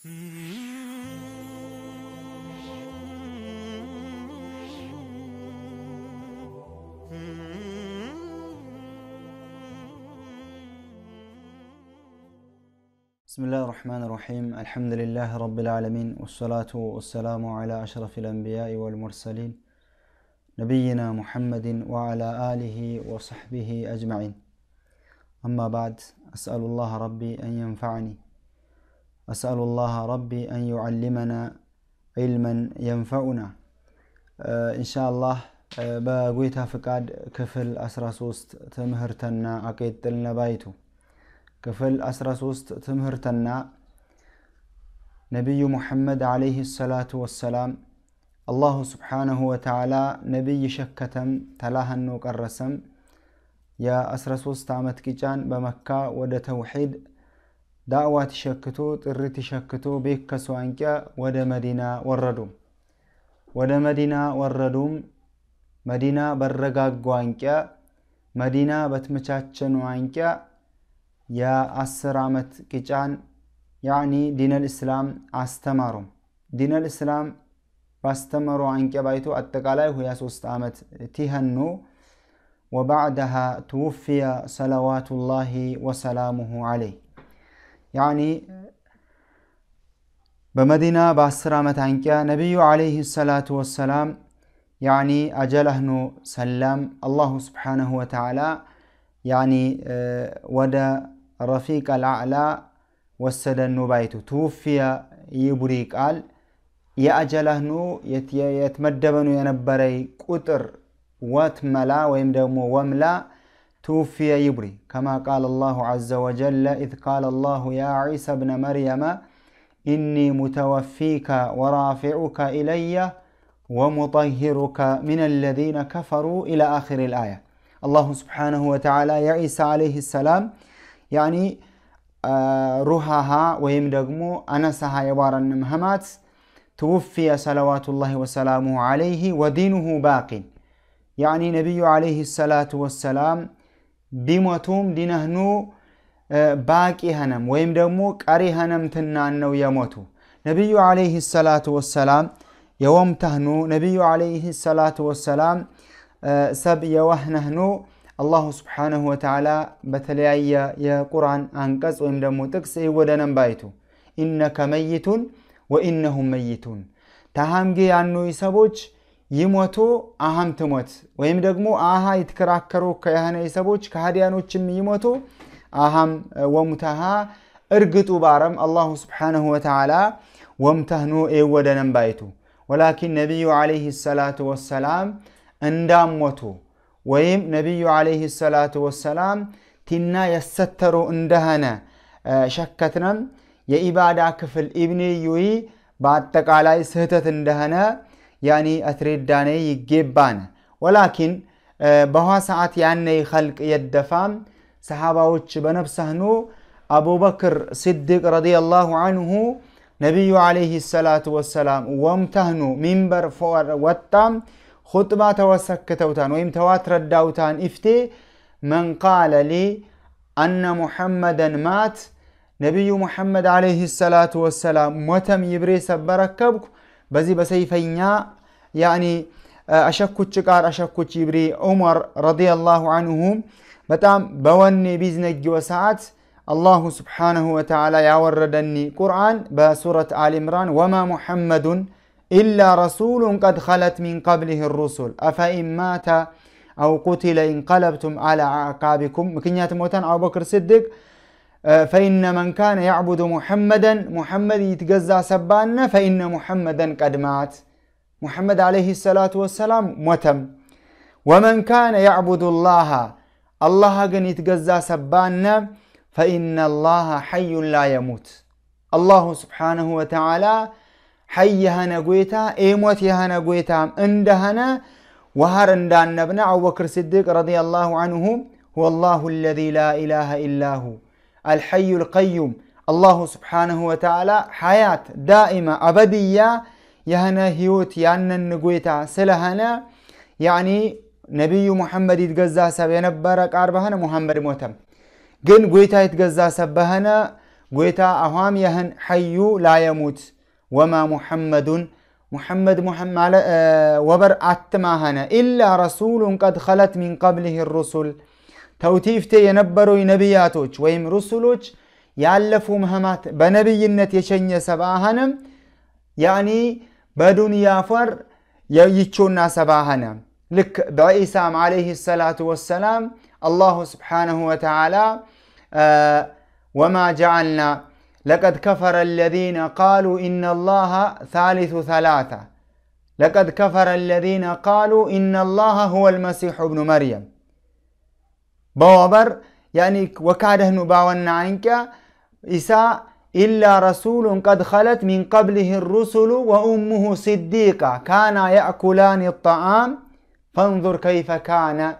بسم الله الرحمن الرحيم الحمد لله رب العالمين والصلاة والسلام على أشرف الأنبياء والمرسلين نبينا محمد وعلى آله وصحبه أجمعين أما بعد أسأل الله ربي أن ينفعني أسأل الله ربي أن يعلمنا علما ينفعنا آه، إن شاء الله آه، بقويتا فقاد كفل أسرا سوست تمهرتنا أكيد تلنا بايتو كفل أسرا سوست تمهرتنا نبي محمد عليه الصلاة والسلام الله سبحانه وتعالى نبي شكتم تلاها نوك الرسم يا أسرى سوست عمت كيجان بمكة ودى توحيد دعوة تشكتو تر تشكتو بيك سوانكا ود مدينة وردوم ود مدينة وردوم مدينة برقاقوانكا مدينة بتمشاتشنوانكا يا أسر عمت كيشان يعني دين الإسلام أستمرهم دين الإسلام باستمروا عنك بايتو أتقالي هو ياسو استعمت تيهنو وبعدها توفي صلوات الله وسلامه عليه يعني بمدينة باسرة متانكا نبي عليه الصلاة والسلام يعني أجله نو سلام الله سبحانه وتعالى يعني آه، ودا رفيق الأعلى وسد النبايت توفي يبريك قال يا أجله نو يتمدبن ينبري قطر وات ملا ويمدمو وملا توفي يبري كما قال الله عز وجل إذ قال الله يا عيسى ابن مريم إني متوفيك ورافعك إلي ومطهرك من الذين كفروا إلى آخر الآية الله سبحانه وتعالى يا عيسى عليه السلام يعني آه، روحها ويمدقمو أنسها يبارا نمهمات توفي صلوات الله وسلامه عليه ودينه ባቂን يعني نبي عليه الصلاة والسلام ቢሞቱም ሊነህኑ ባቂ ሀነም ወይም ደግሞ ቀሪ ሀነምትናን ነው የሞቱ ነቢዩ ዓለይህ ሰላቱ ወሰላም የወም ተህኑ ነቢዩ ዓለይህ ሰላቱ ወሰላም ሰብ የዋህ ነህኑ አላሁ ስብሓነሁ ወተዓላ በተለያየ የቁርአን አንቀጽ ወይም ደግሞ ጥቅስ ይወደነን ባይቱ ኢነከ መይቱን ወኢነሁም መይቱን ተሃምጌ ያኑ ሰቦች ይሞቶ አሃም ትሞት ወይም ደግሞ አሃ ይትከራከሩ ከያህነ ሰቦች ከሃዲያኖችም ይሞቶ አሃም ወሙታሃ እርግጡ ባረም አላሁ ስብሓነሁ ወተዓላ ወምታህኖ ኤወደነም ባይቱ ወላኪን ነቢዩ ዓለይህ ሰላቱ ወሰላም እንዳሞቱ ወይም ነቢዩ ዓለይህ ሰላቱ ወሰላም ቲና የሰተሩ እንደሆነ ሸከትነም የኢባዳ ክፍል ኢብንዩይ በአጠቃላይ ስህተት እንደሆነ يعني أتريد داني يجيبان ولكن آه، بها ساعات يعني خلق يدفام صحابة وش نو أبو بكر صدق رضي الله عنه نبي عليه الصلاة والسلام وامتهنو منبر فور وطام خطبة توسكتوتان ويم تواترداوتان افتي من قال لي أن محمدا مات نبي محمد عليه الصلاة والسلام متم يبريس بركبكم بزي بسيفينيا يعني آه، أشك تشكار أشك تشبري عمر رضي الله عنهم بتام بوني بيزنك وساعات الله سبحانه وتعالى يوردني قرآن بسورة آل عمران وما محمد إلا رسول قد خلت من قبله الرسل أفإن مات أو قتل إنقلبتم على عقابكم مكنيات موتان أو بكر صدق آه، فإن من كان يعبد محمدا محمد يتجزى سبانا فإن محمدا قد مات محمد عليه الصلاة والسلام متم ومن كان يعبد الله الله قد يتجزى سبانا فإن الله حي لا يموت الله سبحانه وتعالى حي هنا قويتا إيموت هنا قويتا اندهنا وهر اندان ابن أبو بكر الصديق رضي الله عنه هو الله الذي لا إله إلا هو الحي القيوم الله سبحانه وتعالى حياة دائمة أبدية يهنا هيوت يانا نقويتا سلهنا يعني نبي محمد يتجزا سب ينبرك أربهنا محمد موتم جن قويتا يتجزا سبهنا قويتا أهام يهن حي لا يموت وما محمد محمد محمد آه، وبر أتماهنا إلا رسول قد خلت من قبله الرسل توتيفته ينبرو ينبياتوش ويم رسولوش يعلفو مهمات بنبي النت يشنية سباهنم يعني بدون يافر يجيشونا سباهنم لك بعيسام عليه الصلاة والسلام الله سبحانه وتعالى آه وما جعلنا لقد كفر الذين قالوا إن الله ثالث ثلاثة لقد كفر الذين قالوا إن الله هو المسيح ابن مريم بوابر يعني وكاد هنو باون عنك إساء إلا رسول قد خلت من قبله الرسل وأمه صديقة كان يأكلان الطعام فانظر كيف كان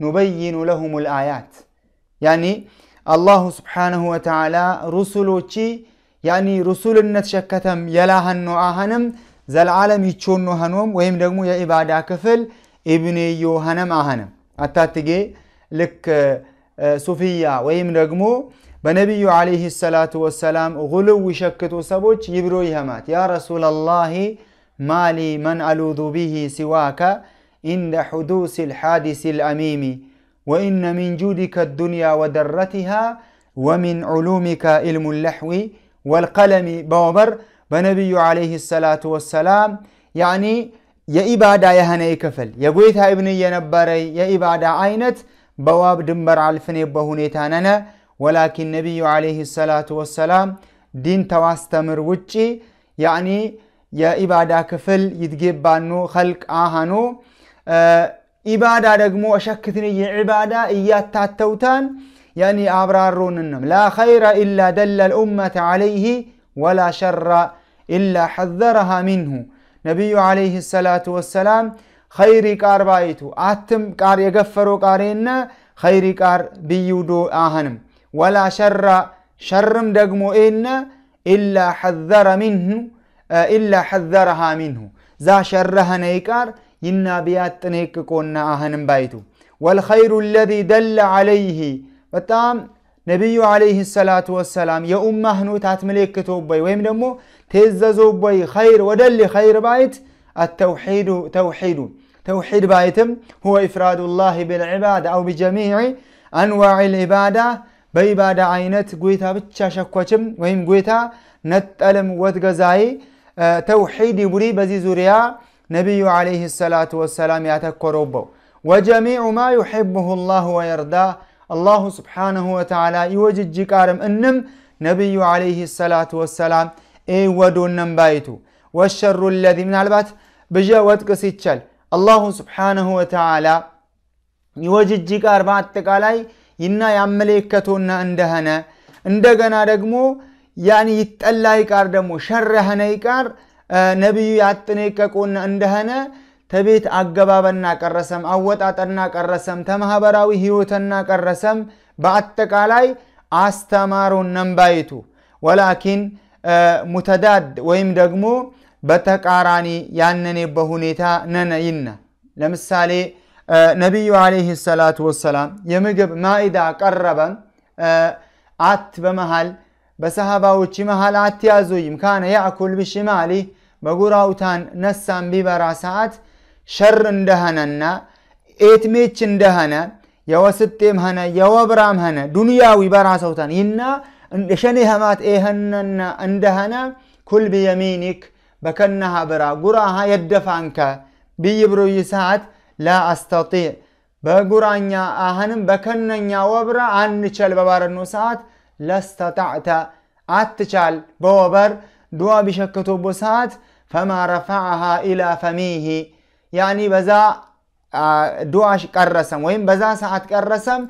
نبين لهم الآيات يعني الله سبحانه وتعالى رسلوشي يعني رسول نتشكتم يلاها آهنم زل عالم يتشون نهنم وهم دقمو يا إبادة كفل ابن يوهنم آهنم أتاتجي لك ልክ ሱፊያ ወይም ደግሞ በነቢዩ ዓለይህ ሰላቱ ወሰላም ጉልው يبرو ሰዎች يا رسول الله ما لي من ألوذ به سواك عند حدوث الحادث الأميمي وإن من جودك الدنيا ودرتها ومن علومك علم اللحو والقلم بوبر بنبي عليه الصلاة والسلام يعني يا إبادة يا هنا كفل يا قويتها ابني يا نبري يا إبادة عينت بواب دمر عالفني بهونيتاننا ولكن النبي عليه الصلاة والسلام دين تواستمر وجي يعني يا إبادة كفل يدقب بانو خلق آهانو آه إبادة دقمو أشكتني عبادة إيات تاتوتان يعني أبرارون لا خير إلا دل الأمة عليه ولا شر إلا حذرها منه نبي عليه الصلاة والسلام خيري كار بايتو آتم كار يغفرو كارين خيري كار بيودو آهنم ولا شر شرم دقمو إن إلا حذر منه آه، إلا حذرها منه زا شرها نيكار ينا بيات نيك كونا آهنم بايتو والخير الذي دل عليه فتام نبي عليه بتام ነቢዩ ዓለይህ ሰላቱ ወሰላም የኡማህ ኑታት ምልክቶቦይ ወይም ደግሞ ተዘዞቦይ خير ودل خير بايت التوحيد توحيد توحيد بايتم هو إفراد الله بالعبادة أو بجميع أنواع العبادة بإبادة عينت قويتا بتشاشكوشم وهم قويتا نتألم وتقزاي آه، توحيد بري بزي زوريا نبي عليه الصلاة والسلام ياتك وربو وجميع ما يحبه الله ويرضاه الله سبحانه وتعالى يوجد جكارم إنم نبي عليه الصلاة والسلام اي ودون بايتو والشر الذي من البات بجا وتقسيتشال አላሁ ስብሓንሁ ወተዓላ ይወጅጅ ጋር በአጠቃላይ ይና ያመለከቶና እንደሆነ እንደገና ደግሞ ያን ይጠላይ ቃር ደግሞ ሸረኸነ ይቃር ነቢዩ ያጥነቀቆና እንደሆነ ተቤት አገባበና ቀረሰም አወጣጠና ቀረሰም ተማህበራዊ ህይወተና ቀረሰም በአጠቃላይ አስተማሮ ነንባይቱ ወላኪን ሙተዳድ ወይም ደግሞ በተቃራኒ ያነኔ በሁኔታ ነነ ይነ ለምሳሌ ነቢዩ አለይህ ሰላቱ ወሰላም የምግብ ማኢዳ ቀረበ አት በመሃል በሰሃባዎች መሃል አት አትያዙይም ካነ ያእኩል ብሽማሊ በጉራውታን ነሳን ቢበራ ሰዓት ሸር እንደሃነና ኤትሜች እንደሃነ የወስጤም ኸነ የወብራም ኸነ ዱንያዊ በራሰውታን ይና የሸኔ ሀማት ኤኸነና እንደሃነ ኩል ብየሚኒክ በከነ ሀበራ ጉራሃ የደፋንከ ብይብሩይ ሰዓት ላአስተጢዕ በጉራኛ አህንም በከነኛ ወብራ አንቸል በባረኖ ሰዓት ለስተጣዕተ አትቻል በወበር ድዋ ቢሸክቶቦ ሰዓት ፈማ ረፋዓሃ ኢላ ፈሚሂ ያኒ በዛ ድዋ ቀረሰም ወይም በዛ ሰዓት ቀረሰም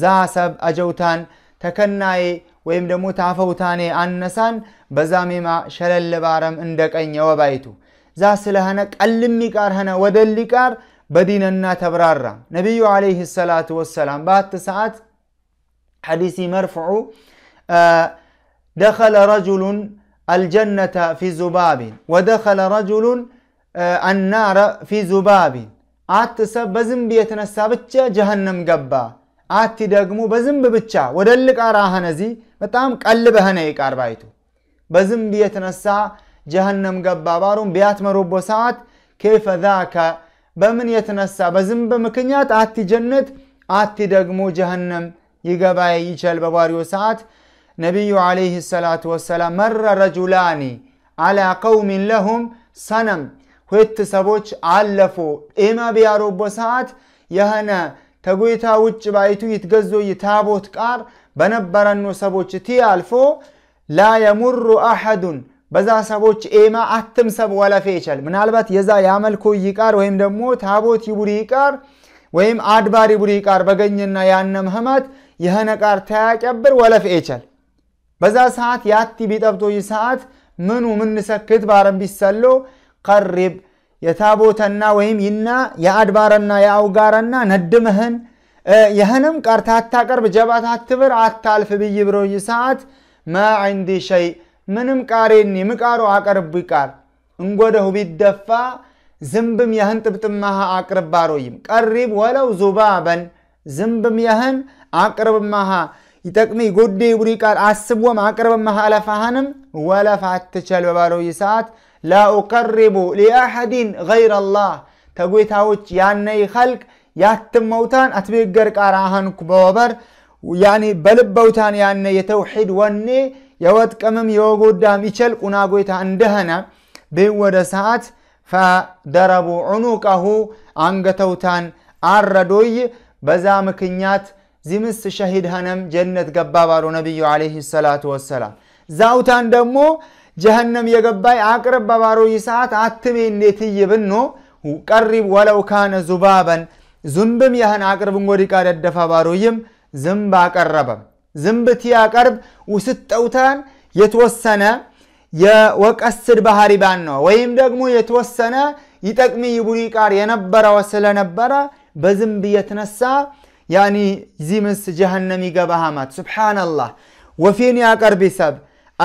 ዛ ሰብ አጀውታን ተከናይ ويم دمو تافو تاني عن نسان بزامي ما شلل لبارم اندك اين يوابايتو زاس لهنك اللمي كار هنا ودلي كار بديننا تبرارا نبيو عليه الصلاة والسلام بعد تسعات حديثي مرفعو دخل رجل الجنة في زباب ودخل رجل آه النار في زباب عات سب بزن بيتنا جهنم قبا عات دقمو بزن ببتشا ودلك عراها نزي በጣም ቀልበህ ነ ይቃርባይቱ ባይቱ በዝንብ የተነሳ ጀሃነም ገባ ባሩን ቢያትመሮቦ ሰዓት ኬፈ ዛከ በምን የተነሳ በዝንብ ምክንያት አቲ ጀነት አቲ ደግሞ ጀሃነም ይገባ ይችል በባሪዮ ሰዓት ነቢዩ ዓለይህ ሰላቱ ወሰላም መረ ረጁላኒ አላ ቀውሚን ለሁም ሰነም ሁት ሰቦች አለፎ ኤማ ቢያሮቦ ሰዓት የህነ ተጎይታ ውጭ ባይቱ ይትገዞ ይታቦት ቃር በነበረኑ ሰቦች ቲ አልፎ ላ የሙሩ አሐዱን በዛ ሰቦች ኤማ አትም ሰብ ወለፌ ይቻል ምናልባት የዛ ያመልኮ ይቃር ወይም ደግሞ ታቦት ይቡሪ ይቃር ወይም አድባር ይቡሪ ይቃር በገኝና ያነም ህማት የህነ ቃር ተያቀብር ወለፌ ይቻል በዛ ሰዓት ያቲ ቢጠብቶ ሰዓት ምኑ ምንሰክት ባረም ቢሰሎ ቀሪብ የታቦተና ወይም ይና የአድባረና የአውጋረና ነድምህን ይህንም ቀርታ አታቀርብ ጀባት አትብር አታልፍ ብይ ብሮ ሰዓት ማ ዐንዲ ሸይ ምንም ቃሬኒ ምቃሮ አቀርቡ ይቃር እንጎደሁ ቢደፋ ዝንብም ያህን ጥብጥማሃ አቅርባሮይም ቀሪብ ወለው ዙባበን ዝንብም ያህን አቅርብማሃ ይጠቅሚ ጎዴ ቡሪ ቃል አስቦም አቅርብማሃ አለፋሃንም ወለፍ አትቸል በባለው ሰዓት ላኡቀሪቡ ኡቀሪቡ ሊአሐዲን ገይረ አላህ ተጎታዎች ያነይ ኸልቅ ያትመውታን አትቢገር ቃር አሃንኩ በወበር ያኔ በልበውታን ያነ የተውሒድ ወኔ የወጥቀምም የወጎዳም ይቸል ቁናጎይታ እንደኸነ ብን ሰዓት ፈደረቡ ዑኑቀሁ አንገተውታን አረዶይ በዛ ምክኛት ዚምስ ሸሂድ ኸነም ጀነት ገባ ባሉ ነቢዩ ዓለይሂ ሰላቱ ወሰላም ዛውታን ደግሞ ጀሀነም የገባይ አቅርብ በባሮይ ሰዓት አትሜ እንዴትይ ብኖ ቀሪብ ወለው ካነ ዙባበን ዝንብም ያህን አቅርብ እንጎዲ ቃል ደፋባሮይም ዝንብ አቀረበም ዝንብ አቀርብ ውስጠውታን የተወሰነ የወቀስድ ባህሪ ባን ነው ወይም ደግሞ የተወሰነ ይጠቅሚ ይቡሪ ቃር የነበረው ስለነበረ በዝንብ የተነሳ ያኒ ዚምስ ጀሃነም ይገባሃማት ስብሓንላህ ወፊን ያቀርቢ ሰብ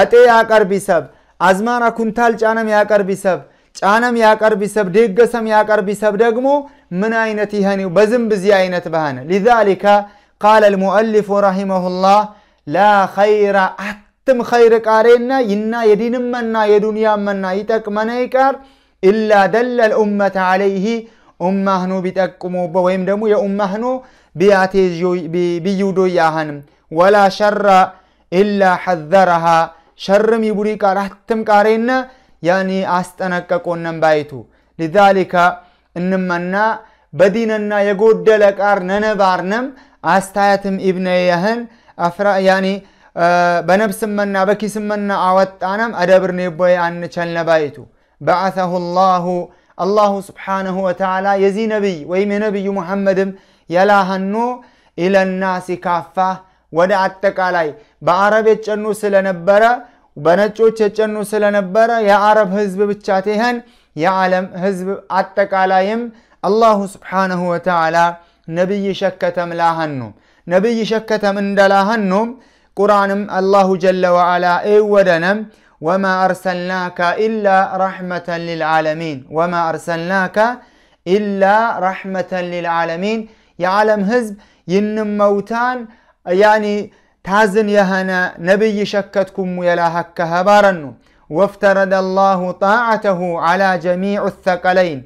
አጤ ያቀርቢ ሰብ አዝማራ ኩንታል ጫነም ያቀርቢ ሰብ ጫነም ያቀርቢ ሰብ ደገሰም ያቀርቢ ሰብ ደግሞ من أين هني وبزن بزي أين بهانة لذلك قال المؤلف رحمه الله لا خير أتم خير كارينا ينا يدين منا يدنيا منا يتك منيكار إلا دل الأمة عليه أمهن بتكمو بوهم دمو يا أمهن بياتيجو بيودو ياهن ولا شر إلا حذرها شر ميبوري كارهتم كارينا يعني أستنك كونن بايتو لذلك እንመና በዲነና የጎደለ ቃር ነነባርነም አስታያትም ኢብነያህን ያኒ በነብስመና በኪስመና አወጣነም አደብርኔ ቦይ ነባይቱ በዓተሁ ላሁ አላሁ ስብሓነሁ ወተዓላ የዚህ ነቢይ ወይም የነቢዩ ሙሐመድም የላሃኖ ኢለናሲ ካፋ ወደ አጠቃላይ በአረብ የጨኑ ስለነበረ በነጮች የጨኑ ስለነበረ የአረብ ህዝብ ብቻ ትሄን يعلم هزب عتكالايم الله سبحانه وتعالى نبي شكة ملاهنم نبي شكة من دلاهنم قرآنم الله جل وعلا اي وما أرسلناك إلا رحمة للعالمين وما أرسلناك إلا رحمة للعالمين يعلم هزب ينم موتان يعني تازن يهنا نبي شكتكم ويلا هكا هبارنو وافترض الله طاعته على جميع الثقلين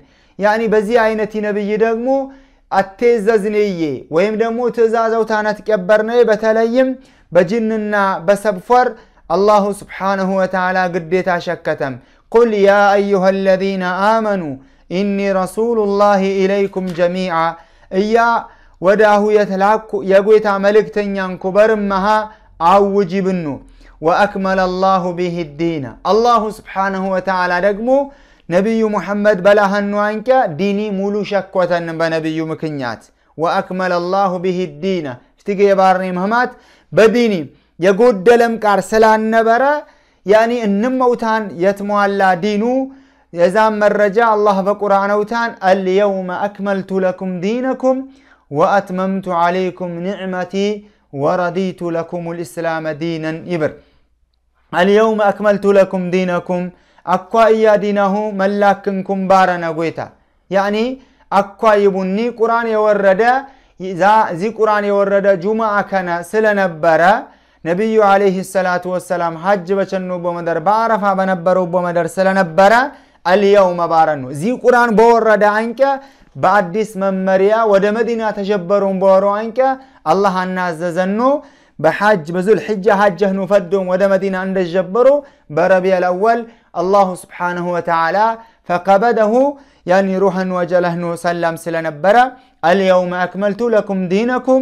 يعني بزي عينتي نبي دغمو اتزازني ويم دمو تزازو تانات كبرني بتليم بجننا بسبفر الله سبحانه وتعالى قديت شكتم قل يا أيها الذين آمنوا إني رسول الله إليكم جميعا إيا وداه يتلاك يقويت ملك تنيان كبر مها أو وجبنو وأكمل الله به الدين الله سبحانه وتعالى دقمو نبي محمد بلاهنو أنك ديني مولو شكوة بنبي مكنيات وأكمل الله به الدين اشتقي بارني مهمات بديني يقول دلم النبرة يعني نبرا يعني يتمو على دينو يزام مرجع الله بقرآن وتان اليوم أكملت لكم دينكم وأتممت عليكم نعمتي ወረዲቱ ለኩም ልእስላመ ዲነን ይብር አልየውም አክመልቱ ለኩም ዲነኩም አኳ እያ መላክንኩም ባረነ ጎይታ ያኒ አኳ ይቡኒ ቁርአን የወረደ እዚህ ቁርአን የወረደ ጁምዓ ከነ ስለነበረ ነቢዩ አለይህ ሰላቱ ወሰላም ሀጅ በቸኑ ቦመደር በአረፋ በነበረው ቦመደር ስለነበረ اليوم بارنو زي قرآن بورد عنك بأديس ممريا ودى مدينة تجبرون بورو عنك الله ناززنو بحج بزول حجة حجه نفدهم ودى مدينة عند الجبرو بربي الأول الله سبحانه وتعالى فقبده يعني روحا وجله سلم سلنبرا اليوم أكملت لكم دينكم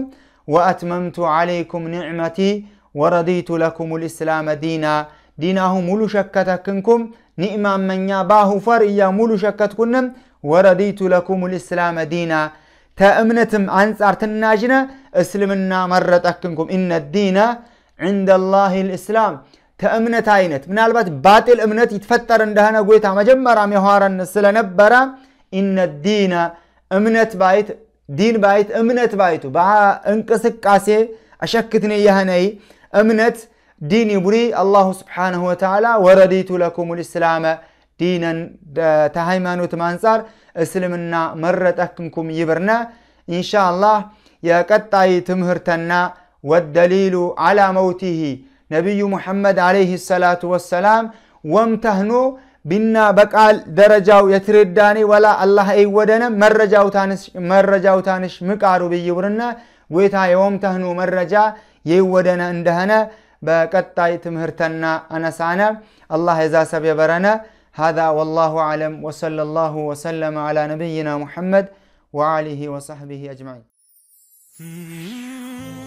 وأتممت عليكم نعمتي ورديت لكم الإسلام دينا دينه ملو شكتكنكم نئما من فر فرئيا مولو شكت كنم ورديت لكم الإسلام دينا تأمنتم أنصار تناجنا اسلمنا مرة أكنكم إن الدين عند الله الإسلام كأمنة عينت من البات باطل أمنت يتفتر عندها قويتها مجمرة مهارا نسل نبرا إن الدين أمنت بايت دين بايت أمنت بايتو با انقسك قاسي أشكتني يهني أمنت ديني بري الله سبحانه وتعالى ورديت لكم الإسلام دينا تهيمانوت مانصار እስልምና መረጠክንኩም ይብርነ ኢንሻአላህ የቀጣይ ትምህርተና ወደሊሉ አላ መውቲሂ ነቢዩ ሙሐመድ አለይህ ሰላቱ ወሰላም ወምተህኖ ቢና በቃል ደረጃው የትርዳኔ ወላ አላህ አይወደንም መረጃው ታንሽ ምቃሩ ብይውርነ ጎይታ የወምተህኑ መረጃ የይወደነ እንደሆነ تمهرتنا أنا አነሳነ الله إذا سبي برنا هذا والله أعلم وصلى الله وسلم على نبينا محمد وعليه وصحبه أجمعين